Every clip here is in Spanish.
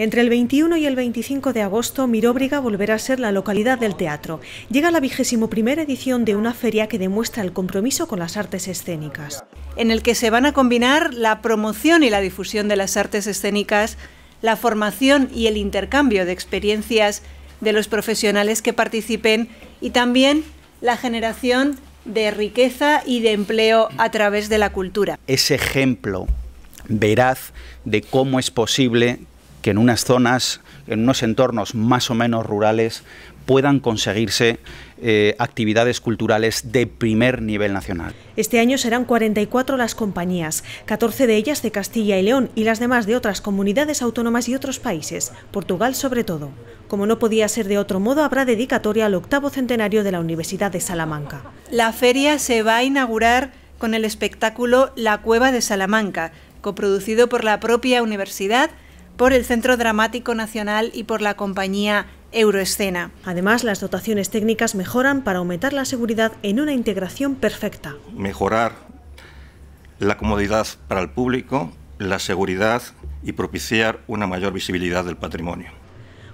Entre el 21 y el 25 de agosto, Miróbriga volverá a ser la localidad del teatro. Llega la vigésimo primera edición de una feria que demuestra el compromiso con las artes escénicas. En el que se van a combinar la promoción y la difusión de las artes escénicas, la formación y el intercambio de experiencias de los profesionales que participen y también la generación de riqueza y de empleo a través de la cultura. Ese ejemplo veraz de cómo es posible que en unas zonas, en unos entornos más o menos rurales, puedan conseguirse eh, actividades culturales de primer nivel nacional. Este año serán 44 las compañías, 14 de ellas de Castilla y León y las demás de otras comunidades autónomas y otros países, Portugal sobre todo. Como no podía ser de otro modo, habrá dedicatoria al octavo centenario de la Universidad de Salamanca. La feria se va a inaugurar con el espectáculo La Cueva de Salamanca, coproducido por la propia universidad, por el Centro Dramático Nacional y por la compañía Euroescena. Además, las dotaciones técnicas mejoran para aumentar la seguridad en una integración perfecta. Mejorar la comodidad para el público, la seguridad y propiciar una mayor visibilidad del patrimonio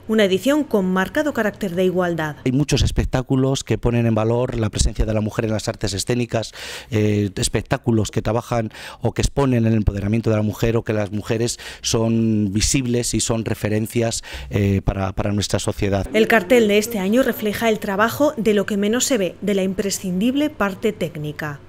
una edición con marcado carácter de igualdad. Hay muchos espectáculos que ponen en valor la presencia de la mujer en las artes escénicas, eh, espectáculos que trabajan o que exponen el empoderamiento de la mujer o que las mujeres son visibles y son referencias eh, para nuestra sociedad. El cartel de este año refleja el trabajo de lo que menos se ve, de la imprescindible parte técnica.